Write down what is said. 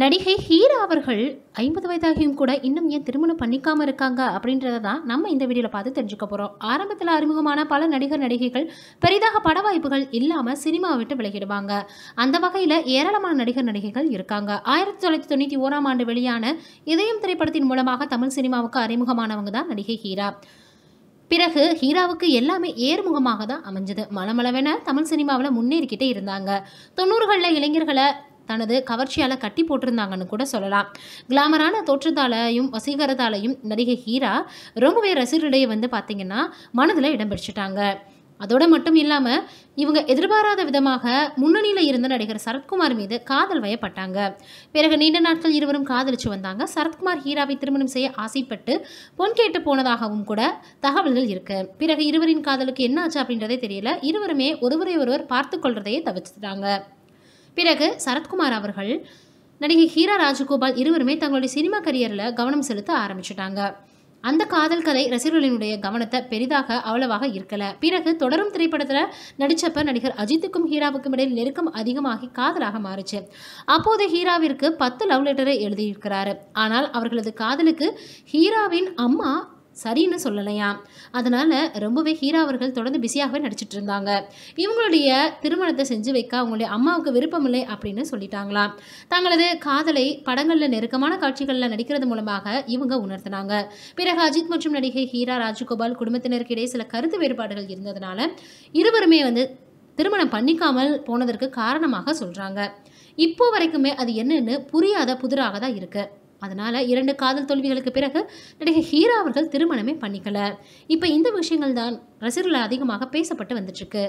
நடிகை ஹீரா அவர்கள் ஐம்பது வயதாகியும் கூட இன்னும் ஏன் திருமணம் பண்ணிக்காமல் இருக்காங்க அப்படின்றத தான் நம்ம இந்த வீடியோவில் பார்த்து தெரிஞ்சுக்க போகிறோம் ஆரம்பத்தில் அறிமுகமான பல நடிகர் நடிகைகள் பெரிதாக பட வாய்ப்புகள் இல்லாமல் சினிமாவை விட்டு விலகிடுவாங்க அந்த வகையில் ஏராளமான நடிகர் நடிகைகள் இருக்காங்க ஆயிரத்தி தொள்ளாயிரத்தி தொண்ணூற்றி ஓராம் ஆண்டு வெளியான இதயம் திரைப்படத்தின் மூலமாக தமிழ் சினிமாவுக்கு அறிமுகமானவங்க தான் நடிகை ஹீரா பிறகு ஹீராவுக்கு எல்லாமே ஏர்முகமாக தான் அமைஞ்சது மலமளவென தமிழ் சினிமாவில் முன்னேறிக்கிட்டே இருந்தாங்க தொண்ணூறுகளில் இளைஞர்களை தனது கவர்ச்சியால் கட்டி போட்டிருந்தாங்கன்னு கூட சொல்லலாம் கிளாமரான தோற்றத்தாலையும் வசீகரத்தாலையும் நடிகை ஹீரா ரொம்பவே ரசிகர்களிடையே வந்து பார்த்திங்கன்னா மனதில் இடம் பிடிச்சிட்டாங்க அதோடு மட்டும் இல்லாமல் இவங்க எதிர்பாராத விதமாக முன்னணியில் இருந்த நடிகர் சரத்குமார் மீது காதல் வயப்பட்டாங்க பிறகு நீண்ட நாட்கள் இருவரும் காதலிச்சு வந்தாங்க சரத்குமார் ஹீராவை திருமணம் செய்ய ஆசைப்பட்டு பொன் கேட்டு போனதாகவும் கூட தகவல்கள் இருக்கு பிறகு இருவரின் காதலுக்கு என்ன ஆச்சு அப்படின்றதே தெரியல இருவருமே ஒருவரை ஒருவர் பார்த்து கொள்றதையே தவிர்த்துட்டாங்க பிறகு சரத்குமார் அவர்கள் நடிகை ஹீரா ராஜகோபால் இருவருமே தங்களுடைய சினிமா கரியரில் கவனம் செலுத்த ஆரம்பிச்சிட்டாங்க அந்த காதல் கதை ரசிகர்களினுடைய கவனத்தை பெரிதாக அவ்வளவாக இருக்கலை பிறகு தொடரும் திரைப்படத்தில் நடித்தப்ப நடிகர் அஜித்துக்கும் ஹீராவுக்கும் இடையில் நெருக்கம் அதிகமாகி காதலாக மாறுச்சு அப்போது ஹீராவிற்கு பத்து லவ் லெட்டரை எழுதியிருக்கிறாரு ஆனால் அவர்களது காதலுக்கு ஹீராவின் அம்மா சரின்னு சொல்லலையாம் அதனால் ரொம்பவே ஹீரா அவர்கள் தொடர்ந்து பிஸியாகவே நடிச்சிட்டு இருந்தாங்க இவங்களுடைய திருமணத்தை செஞ்சு வைக்க அவங்களுடைய அம்மாவுக்கு விருப்பமில்லை அப்படின்னு சொல்லிட்டாங்களாம் தங்களது காதலை படங்களில் நெருக்கமான காட்சிகளில் நடிக்கிறது மூலமாக இவங்க உணர்த்தினாங்க பிறகு அஜித் மற்றும் நடிகை ஹீரா ராஜகோபால் இடையே சில கருத்து வேறுபாடுகள் இருந்ததுனால இருவருமே வந்து திருமணம் பண்ணிக்காமல் போனதற்கு காரணமாக சொல்கிறாங்க இப்போ வரைக்குமே அது என்னன்னு புரியாத புதிராக தான் இருக்குது அதனால் இரண்டு காதல் தோல்விகளுக்கு பிறகு நடிகை ஹீரா அவர்கள் திருமணமே பண்ணிக்கல இப்போ இந்த விஷயங்கள் தான் ரசிகர்கள் அதிகமாக பேசப்பட்டு வந்துட்டுருக்கு